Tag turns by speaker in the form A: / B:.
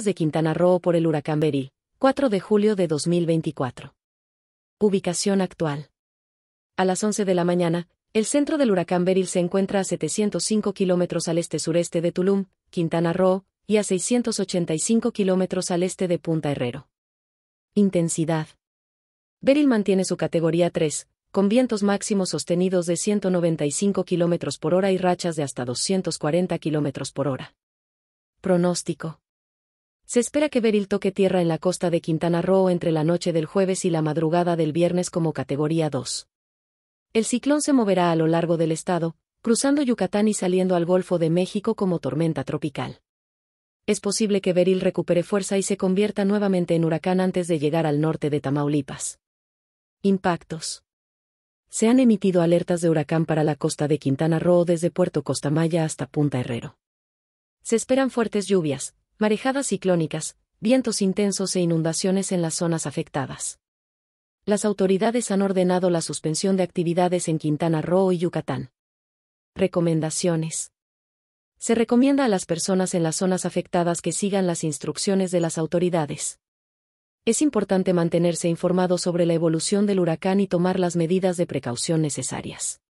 A: de Quintana Roo por el huracán Beril, 4 de julio de 2024. Ubicación actual. A las 11 de la mañana, el centro del huracán Beril se encuentra a 705 kilómetros al este-sureste de Tulum, Quintana Roo, y a 685 kilómetros al este de Punta Herrero. Intensidad. Beril mantiene su categoría 3, con vientos máximos sostenidos de 195 kilómetros por hora y rachas de hasta 240 kilómetros por hora. Pronóstico. Se espera que Beril toque tierra en la costa de Quintana Roo entre la noche del jueves y la madrugada del viernes como categoría 2. El ciclón se moverá a lo largo del estado, cruzando Yucatán y saliendo al Golfo de México como tormenta tropical. Es posible que Beril recupere fuerza y se convierta nuevamente en huracán antes de llegar al norte de Tamaulipas. Impactos. Se han emitido alertas de huracán para la costa de Quintana Roo desde Puerto Costamaya hasta Punta Herrero. Se esperan fuertes lluvias, marejadas ciclónicas, vientos intensos e inundaciones en las zonas afectadas. Las autoridades han ordenado la suspensión de actividades en Quintana Roo y Yucatán. Recomendaciones. Se recomienda a las personas en las zonas afectadas que sigan las instrucciones de las autoridades. Es importante mantenerse informado sobre la evolución del huracán y tomar las medidas de precaución necesarias.